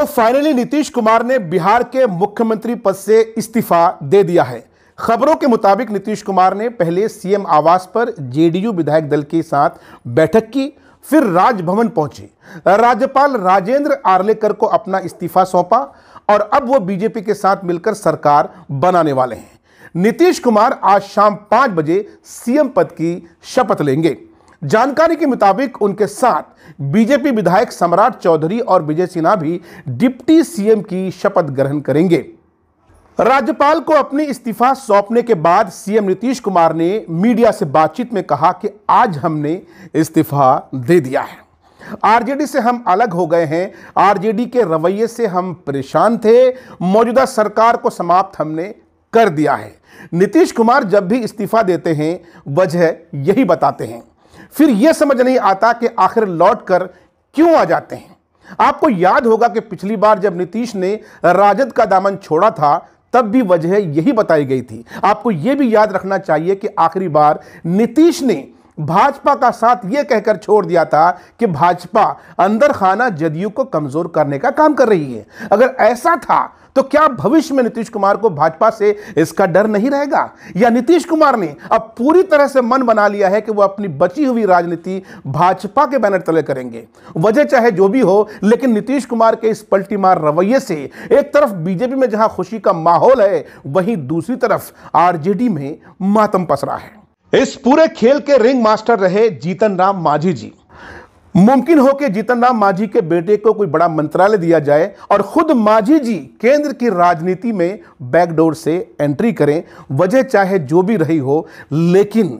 तो फाइनली नीतीश कुमार ने बिहार के मुख्यमंत्री पद से इस्तीफा दे दिया है खबरों के मुताबिक नीतीश कुमार ने पहले सीएम आवास पर जेडीयू विधायक दल के साथ बैठक की फिर राजभवन पहुंचे राज्यपाल राजेंद्र आर्लेकर को अपना इस्तीफा सौंपा और अब वो बीजेपी के साथ मिलकर सरकार बनाने वाले हैं नीतीश कुमार आज शाम पांच बजे सीएम पद की शपथ लेंगे जानकारी के मुताबिक उनके साथ बीजेपी विधायक सम्राट चौधरी और विजय सिन्हा भी डिप्टी सीएम की शपथ ग्रहण करेंगे राज्यपाल को अपनी इस्तीफा सौंपने के बाद सीएम नीतीश कुमार ने मीडिया से बातचीत में कहा कि आज हमने इस्तीफा दे दिया है आरजेडी से हम अलग हो गए हैं आरजेडी के रवैये से हम परेशान थे मौजूदा सरकार को समाप्त हमने कर दिया है नीतीश कुमार जब भी इस्तीफा देते हैं वजह यही बताते हैं फिर यह समझ नहीं आता कि आखिर लौट कर क्यों आ जाते हैं आपको याद होगा कि पिछली बार जब नीतीश ने राजद का दामन छोड़ा था तब भी वजह यही बताई गई थी आपको यह भी याद रखना चाहिए कि आखिरी बार नीतीश ने भाजपा का साथ यह कहकर छोड़ दिया था कि भाजपा अंदर खाना जदयू को कमजोर करने का काम कर रही है अगर ऐसा था तो क्या भविष्य में नीतीश कुमार को भाजपा से इसका डर नहीं रहेगा या नीतीश कुमार ने अब पूरी तरह से मन बना लिया है कि वह अपनी बची हुई राजनीति भाजपा के बैनर तले करेंगे वजह चाहे जो भी हो लेकिन नीतीश कुमार के इस पलटी मार रवैये से एक तरफ बीजेपी में जहां खुशी का माहौल है वहीं दूसरी तरफ आरजेडी में मातम पसरा है इस पूरे खेल के रिंग मास्टर रहे जीतन राम माझी जी मुमकिन हो कि जीतन राम माझी के बेटे को कोई बड़ा मंत्रालय दिया जाए और खुद माझी जी केंद्र की राजनीति में बैकडोर से एंट्री करें वजह चाहे जो भी रही हो लेकिन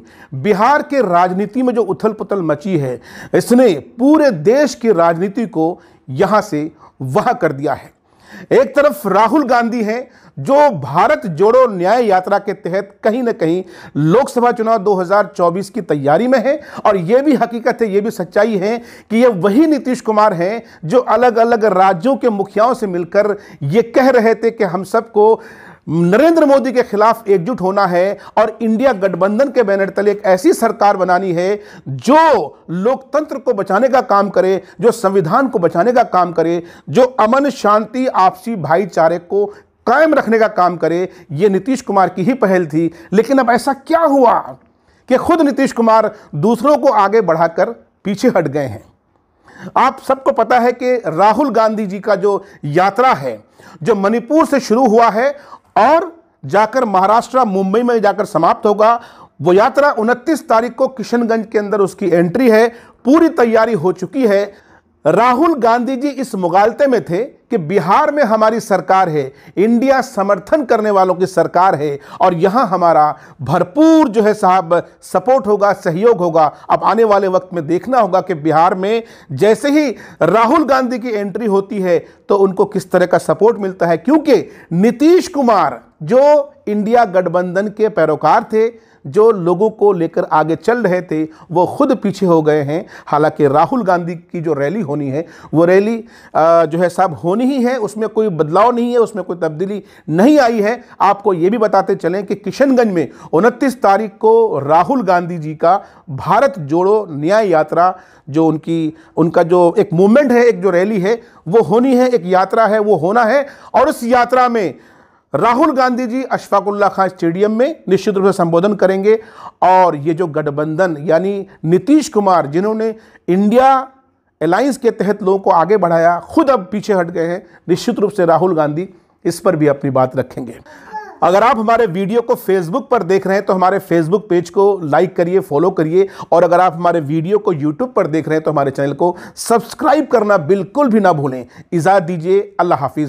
बिहार के राजनीति में जो उथल पुथल मची है इसने पूरे देश की राजनीति को यहाँ से वह कर दिया है एक तरफ राहुल गांधी हैं जो भारत जोड़ो न्याय यात्रा के तहत कहीं ना कहीं लोकसभा चुनाव 2024 की तैयारी में है और यह भी हकीकत है यह भी सच्चाई है कि यह वही नीतीश कुमार हैं जो अलग अलग राज्यों के मुखियाओं से मिलकर यह कह रहे थे कि हम सबको नरेंद्र मोदी के खिलाफ एकजुट होना है और इंडिया गठबंधन के बैनर तले एक ऐसी सरकार बनानी है जो लोकतंत्र को बचाने का काम करे जो संविधान को बचाने का काम करे जो अमन शांति आपसी भाईचारे को कायम रखने का काम करे ये नीतीश कुमार की ही पहल थी लेकिन अब ऐसा क्या हुआ कि खुद नीतीश कुमार दूसरों को आगे बढ़ाकर पीछे हट गए हैं आप सबको पता है कि राहुल गांधी जी का जो यात्रा है जो मणिपुर से शुरू हुआ है और जाकर महाराष्ट्र मुंबई में जाकर समाप्त होगा वो यात्रा 29 तारीख को किशनगंज के अंदर उसकी एंट्री है पूरी तैयारी हो चुकी है राहुल गांधी जी इस मुगालते में थे कि बिहार में हमारी सरकार है इंडिया समर्थन करने वालों की सरकार है और यहाँ हमारा भरपूर जो है साहब सपोर्ट होगा सहयोग होगा अब आने वाले वक्त में देखना होगा कि बिहार में जैसे ही राहुल गांधी की एंट्री होती है तो उनको किस तरह का सपोर्ट मिलता है क्योंकि नीतीश कुमार जो इंडिया गठबंधन के पैरोकार थे जो लोगों को लेकर आगे चल रहे थे वो खुद पीछे हो गए हैं हालांकि राहुल गांधी की जो रैली होनी है वो रैली जो है साहब होनी ही है उसमें कोई बदलाव नहीं है उसमें कोई तब्दीली नहीं आई है आपको ये भी बताते चलें कि किशनगंज में उनतीस तारीख को राहुल गांधी जी का भारत जोड़ो न्याय यात्रा जो उनकी उनका जो एक मूवमेंट है एक जो रैली है वो होनी है एक यात्रा है वो होना है और उस यात्रा में राहुल गांधी जी अशफाकुल्ला खान स्टेडियम में निश्चित रूप से संबोधन करेंगे और ये जो गठबंधन यानी नीतीश कुमार जिन्होंने इंडिया अलायंस के तहत लोगों को आगे बढ़ाया खुद अब पीछे हट गए हैं निश्चित रूप से राहुल गांधी इस पर भी अपनी बात रखेंगे अगर आप हमारे वीडियो को फेसबुक पर देख रहे हैं तो हमारे फेसबुक पेज को लाइक करिए फॉलो करिए और अगर आप हमारे वीडियो को यूट्यूब पर देख रहे हैं तो हमारे चैनल को सब्सक्राइब करना बिल्कुल भी ना भूलें इजाज़त दीजिए अल्लाह हाफिज़